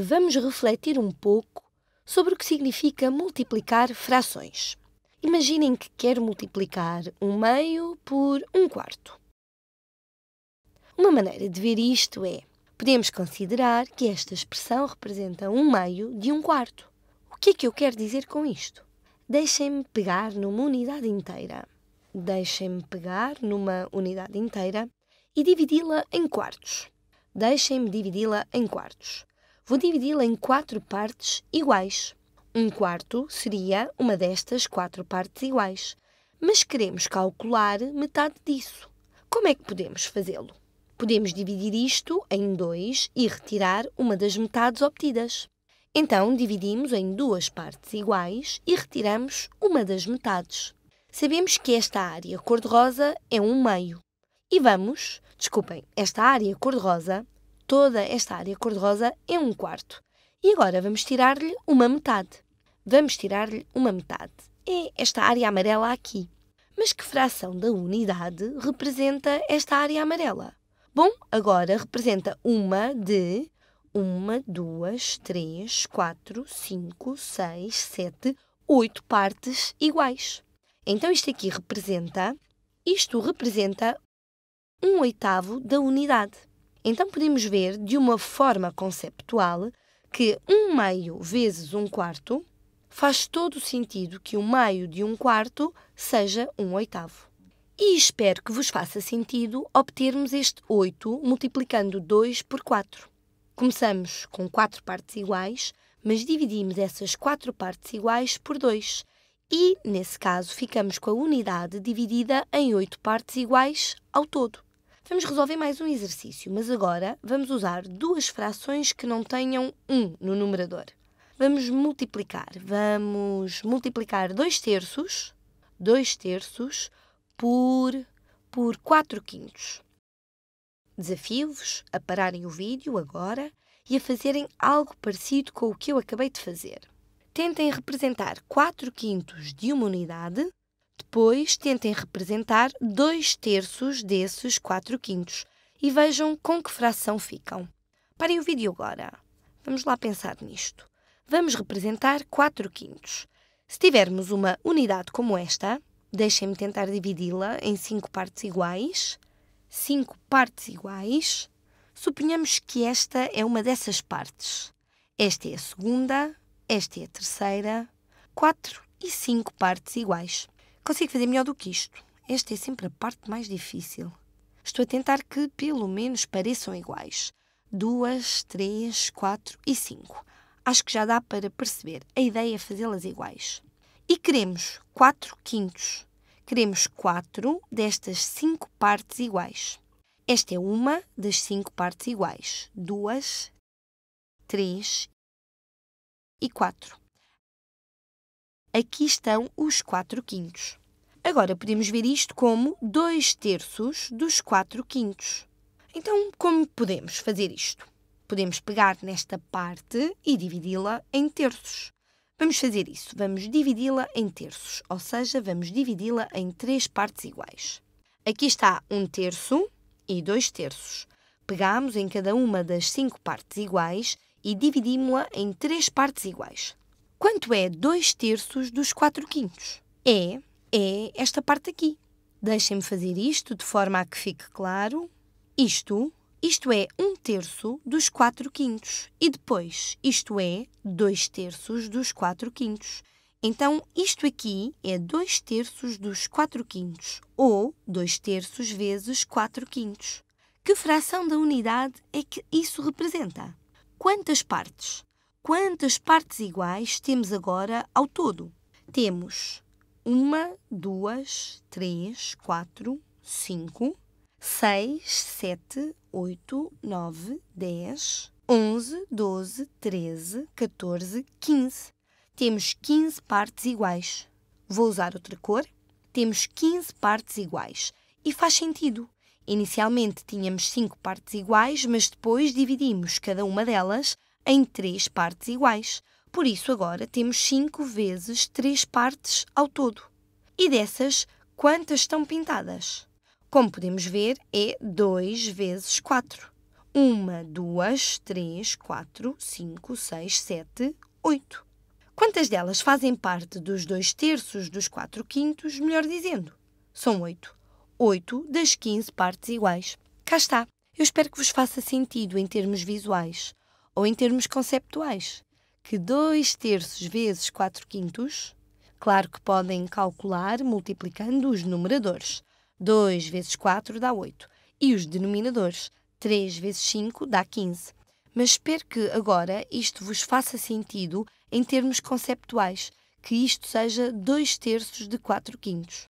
vamos refletir um pouco sobre o que significa multiplicar frações. Imaginem que quero multiplicar um meio por um quarto. Uma maneira de ver isto é: podemos considerar que esta expressão representa um meio de um quarto. O que é que eu quero dizer com isto? Deixem-me pegar numa unidade inteira. Deixem-me pegar numa unidade inteira e dividi-la em quartos. Deixem-me dividi-la em quartos. Vou dividi-la em quatro partes iguais. Um quarto seria uma destas quatro partes iguais, mas queremos calcular metade disso. Como é que podemos fazê-lo? Podemos dividir isto em dois e retirar uma das metades obtidas. Então, dividimos em duas partes iguais e retiramos uma das metades. Sabemos que esta área cor-de-rosa é um meio. E vamos, desculpem, esta área cor-de-rosa toda esta área cor-de-rosa em um quarto. E agora vamos tirar-lhe uma metade. Vamos tirar-lhe uma metade. É esta área amarela aqui. Mas que fração da unidade representa esta área amarela? Bom, agora representa uma de uma, duas, três, quatro, cinco, seis, sete, oito partes iguais. Então isto aqui representa, isto representa um oitavo da unidade. Então podemos ver de uma forma conceptual que um meio vezes um quarto faz todo o sentido que o meio de um quarto seja um oitavo. E espero que vos faça sentido obtermos este 8 multiplicando 2 por 4. Começamos com 4 partes iguais, mas dividimos essas 4 partes iguais por 2 e, nesse caso, ficamos com a unidade dividida em 8 partes iguais ao todo. Vamos resolver mais um exercício, mas agora vamos usar duas frações que não tenham 1 um no numerador. Vamos multiplicar. Vamos multiplicar 2 terços, 2 terços, por, por 4 quintos. Desafio-vos a pararem o vídeo agora e a fazerem algo parecido com o que eu acabei de fazer. Tentem representar 4 quintos de uma unidade depois tentem representar dois terços desses 4 quintos e vejam com que fração ficam. Parem o vídeo agora. Vamos lá pensar nisto. Vamos representar 4 quintos. Se tivermos uma unidade como esta, deixem-me tentar dividi-la em 5 partes iguais. 5 partes iguais. Suponhamos que esta é uma dessas partes. Esta é a segunda, esta é a terceira. 4 e 5 partes iguais. Consigo fazer melhor do que isto. Esta é sempre a parte mais difícil. Estou a tentar que pelo menos pareçam iguais. Duas, três, quatro e cinco. Acho que já dá para perceber. A ideia é fazê-las iguais. E queremos quatro quintos. Queremos quatro destas cinco partes iguais. Esta é uma das cinco partes iguais. Duas, três e quatro. Aqui estão os 4 quintos. Agora podemos ver isto como 2 terços dos 4 quintos. Então, como podemos fazer isto? Podemos pegar nesta parte e dividi-la em terços. Vamos fazer isso. Vamos dividi-la em terços, ou seja, vamos dividi-la em três partes iguais. Aqui está um terço e dois terços. Pegamos em cada uma das cinco partes iguais e dividimos-la em três partes iguais. Quanto é 2 terços dos 4 quintos? É, é esta parte aqui. Deixem-me fazer isto de forma a que fique claro. Isto, isto é 1 um terço dos 4 quintos. E depois, isto é 2 terços dos 4 quintos. Então, isto aqui é 2 terços dos 4 quintos, ou 2 terços vezes 4 quintos. Que fração da unidade é que isso representa? Quantas partes? quantas partes iguais temos agora ao todo? Temos uma, duas, três, quatro, cinco, seis, sete, oito, nove, dez, onze, doze, treze, 14, quinze. Temos quinze partes iguais. Vou usar outra cor. Temos quinze partes iguais. E faz sentido. Inicialmente tínhamos cinco partes iguais, mas depois dividimos cada uma delas em três partes iguais. Por isso, agora temos 5 vezes 3 partes ao todo. E dessas, quantas estão pintadas? Como podemos ver, é 2 vezes 4. 1, 2, 3, 4, 5, 6, 7, 8. Quantas delas fazem parte dos 2 terços dos 4 quintos, melhor dizendo? São 8. 8 das 15 partes iguais. Cá está. Eu espero que vos faça sentido em termos visuais. Ou em termos conceptuais, que 2 terços vezes 4 quintos, claro que podem calcular multiplicando os numeradores. 2 vezes 4 dá 8. E os denominadores, 3 vezes 5 dá 15. Mas espero que agora isto vos faça sentido em termos conceptuais, que isto seja 2 terços de 4 quintos.